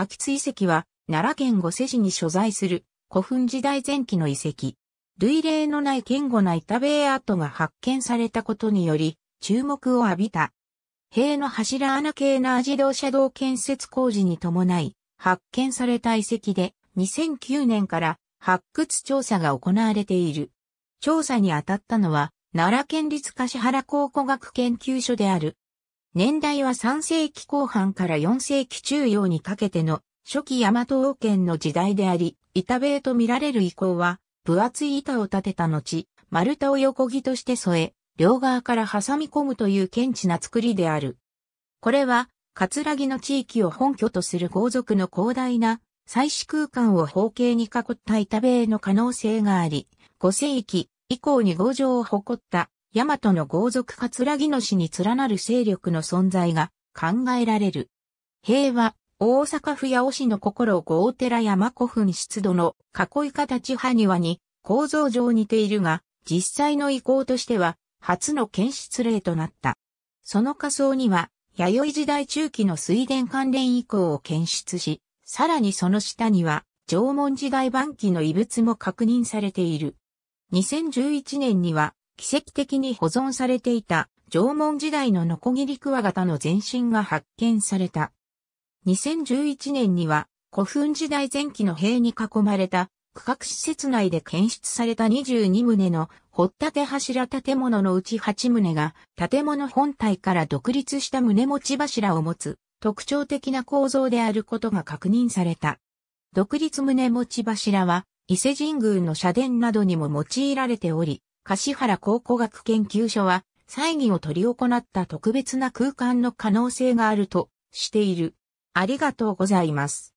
秋津遺跡は、奈良県五世市に所在する古墳時代前期の遺跡。類例のない堅固な板塀跡が発見されたことにより、注目を浴びた。塀の柱穴系な自動車道建設工事に伴い、発見された遺跡で、2009年から発掘調査が行われている。調査に当たったのは、奈良県立橿原考古学研究所である年代は3世紀後半から4世紀中央にかけての初期大和王権の時代であり、板塀と見られる遺構は、分厚い板を立てた後、丸太を横木として添え、両側から挟み込むという堅地な作りである。これは、葛城の地域を本拠とする豪族の広大な祭祀空間を方形に囲った板塀の可能性があり、5世紀以降に五条を誇った大和の豪族葛城の氏に連なる勢力の存在が考えられる。平和、大阪府八尾市の心豪寺山古墳出土の囲い形埴輪に構造上似ているが、実際の遺構としては初の検出例となった。その仮想には、弥生時代中期の水田関連遺構を検出し、さらにその下には、縄文時代晩期の遺物も確認されている。2011年には、奇跡的に保存されていた縄文時代のノコギリクワガタの全身が発見された。2011年には古墳時代前期の塀に囲まれた区画施設内で検出された22棟の掘立柱建物のうち8棟が建物本体から独立した棟持ち柱を持つ特徴的な構造であることが確認された。独立棟持ち柱は伊勢神宮の社殿などにも用いられており、柏原考古学研究所は、祭儀を取り行った特別な空間の可能性があるとしている。ありがとうございます。